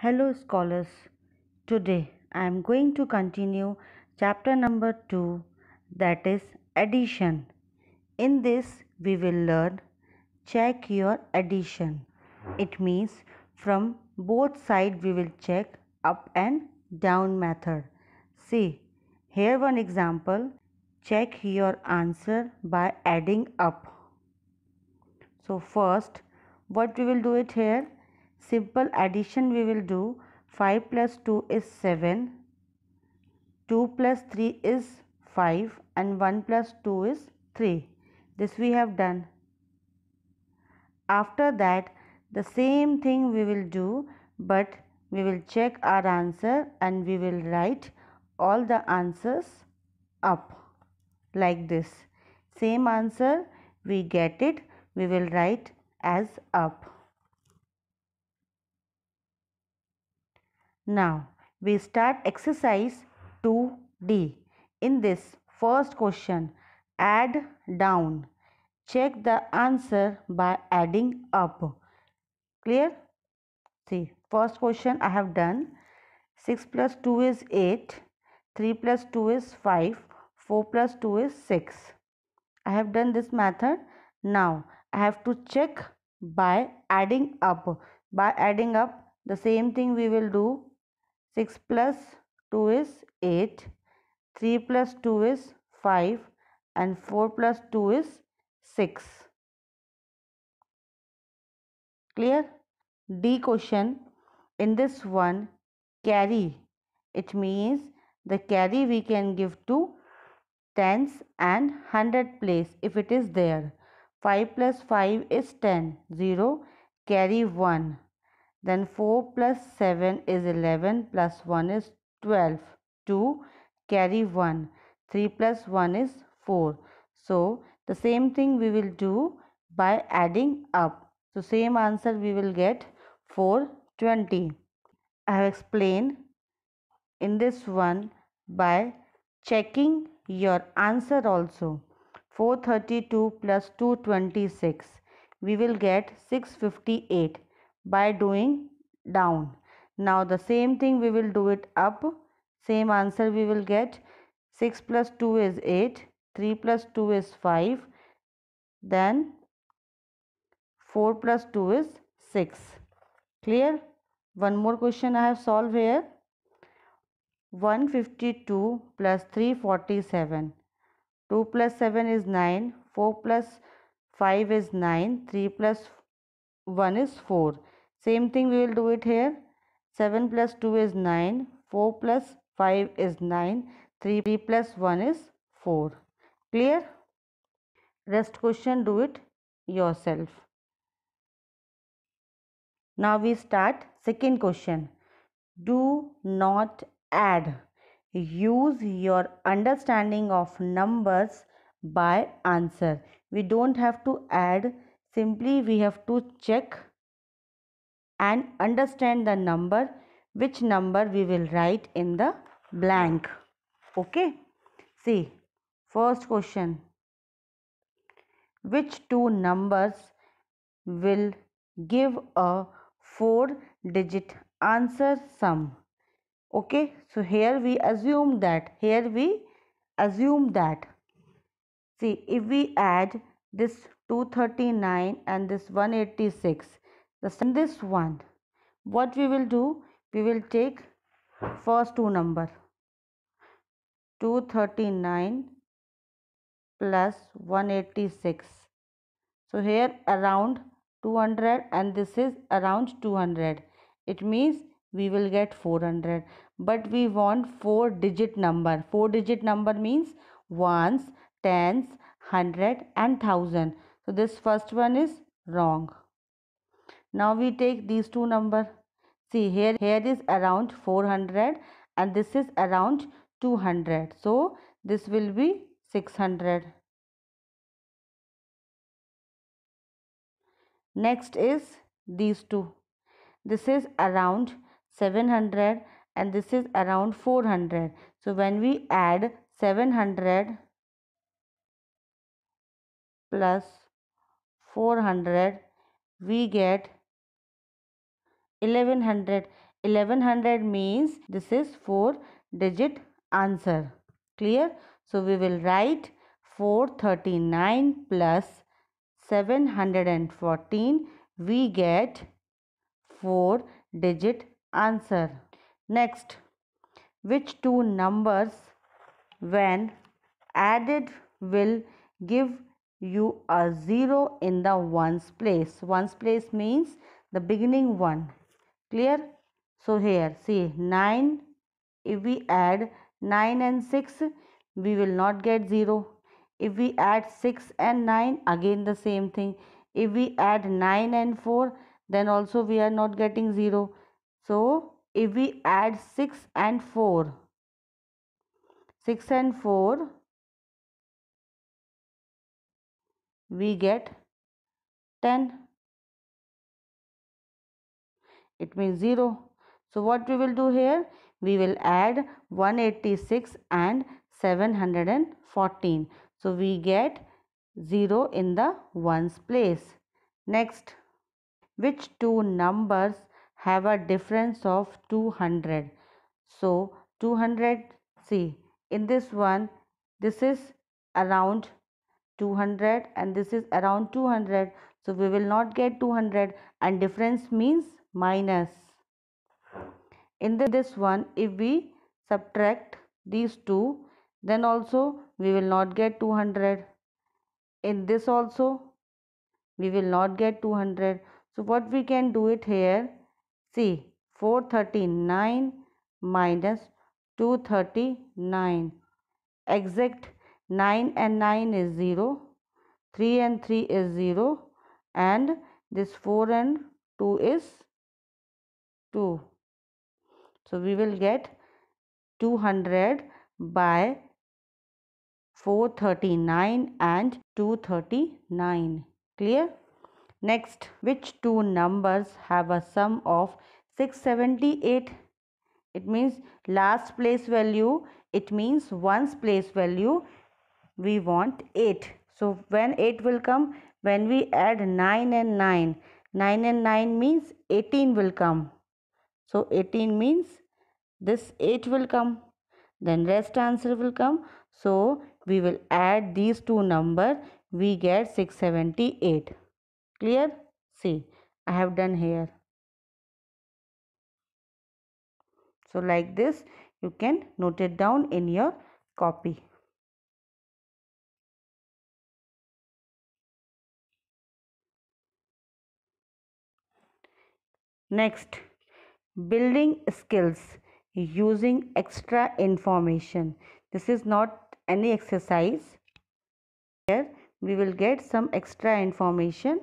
Hello scholars. Today I am going to continue chapter number 2 that is addition. In this we will learn check your addition. It means from both side we will check up and down method. See here one example check your answer by adding up. So first what we will do it here simple addition we will do 5 plus 2 is 7 2 plus 3 is 5 and 1 plus 2 is 3 this we have done after that the same thing we will do but we will check our answer and we will write all the answers up like this same answer we get it we will write as up Now we start exercise 2D. In this first question, add down. Check the answer by adding up. Clear? See, first question I have done. 6 plus 2 is 8, 3 plus 2 is 5, 4 plus 2 is 6. I have done this method. Now, I have to check by adding up. By adding up, the same thing we will do 6 plus 2 is 8, 3 plus 2 is 5 and 4 plus 2 is 6. Clear? D question. In this one, carry. It means the carry we can give to tens and hundred place if it is there. 5 plus 5 is 10. 0. Carry 1. Then 4 plus 7 is 11 plus 1 is 12. 2 carry 1. 3 plus 1 is 4. So the same thing we will do by adding up. So same answer we will get 420. I have explained in this one by checking your answer also. 432 plus 226 we will get 658 by doing down. Now the same thing we will do it up. Same answer we will get. 6 plus 2 is 8. 3 plus 2 is 5. Then 4 plus 2 is 6. Clear? One more question I have solved here. 152 plus 347. 2 plus 7 is 9. 4 plus 5 is 9. 3 plus 1 is 4 same thing we will do it here 7 plus 2 is 9 4 plus 5 is 9 3 plus 1 is 4 clear rest question do it yourself now we start second question do not add use your understanding of numbers by answer we don't have to add simply we have to check and understand the number which number we will write in the blank okay see first question which two numbers will give a four digit answer sum okay so here we assume that here we assume that see if we add this 239 and this 186 the in this one what we will do we will take first two number 239 plus 186 so here around 200 and this is around 200 it means we will get 400 but we want four digit number four digit number means ones tens hundred and thousand so this first one is wrong now we take these two number. See here, here is around 400 and this is around 200. So this will be 600. Next is these two. This is around 700 and this is around 400. So when we add 700 plus 400 we get 1100 1100 means this is 4 digit answer clear so we will write 439 plus 714 we get 4 digit answer next which two numbers when added will give you a 0 in the ones place ones place means the beginning one clear so here see 9 if we add 9 and 6 we will not get 0 if we add 6 and 9 again the same thing if we add 9 and 4 then also we are not getting 0 so if we add 6 and 4 6 and 4 we get 10 it means 0 so what we will do here we will add 186 and 714 so we get 0 in the ones place next which two numbers have a difference of 200 so 200 see in this one this is around 200 and this is around 200 so we will not get 200 and difference means minus. In this one, if we subtract these two, then also we will not get 200. In this also, we will not get 200. So, what we can do it here, see 439 minus 239. Exact 9 and 9 is 0, 3 and 3 is 0 and this 4 and 2 is 2 so we will get 200 by 439 and 239 clear next which two numbers have a sum of 678 it means last place value it means one's place value we want 8 so when 8 will come when we add 9 and 9 9 and 9 means 18 will come so 18 means this 8 will come. Then rest answer will come. So we will add these two number. We get 678. Clear? See, I have done here. So like this, you can note it down in your copy. Next, building skills using extra information this is not any exercise here we will get some extra information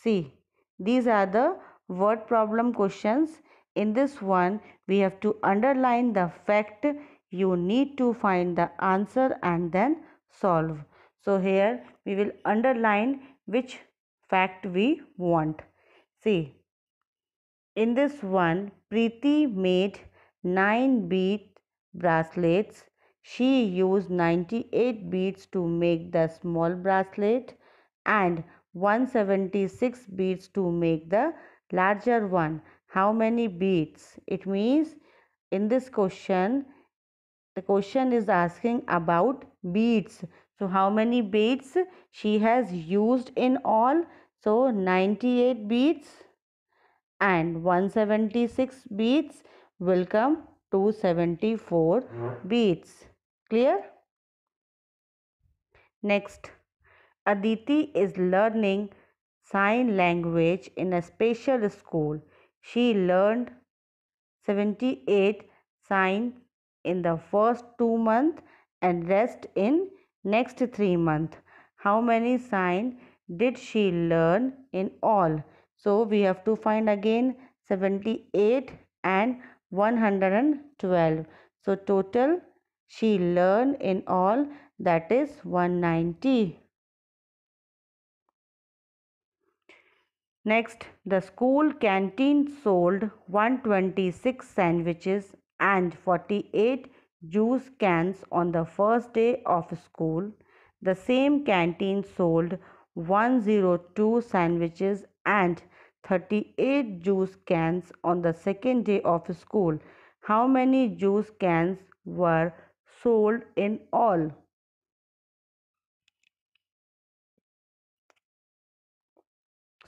see these are the word problem questions in this one we have to underline the fact you need to find the answer and then solve so here we will underline which fact we want see in this one, Preeti made 9 bead bracelets. She used 98 beads to make the small bracelet and 176 beads to make the larger one. How many beads? It means in this question, the question is asking about beads. So, how many beads she has used in all? So, 98 beads and 176 beats will come to 74 beats. Clear? Next, Aditi is learning sign language in a special school. She learned 78 signs in the first 2 months and rest in next 3 months. How many signs did she learn in all? So we have to find again 78 and 112. So total she learned in all that is 190. Next, the school canteen sold 126 sandwiches and 48 juice cans on the first day of school. The same canteen sold 102 sandwiches and 38 juice cans on the second day of school. How many juice cans were sold in all?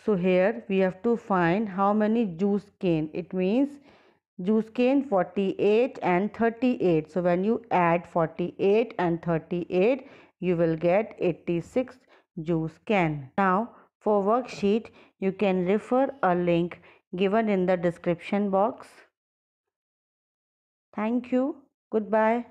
So here we have to find how many juice cane. It means juice cane 48 and 38. So when you add 48 and 38, you will get 86 juice can. Now for worksheet, you can refer a link given in the description box. Thank you. Goodbye.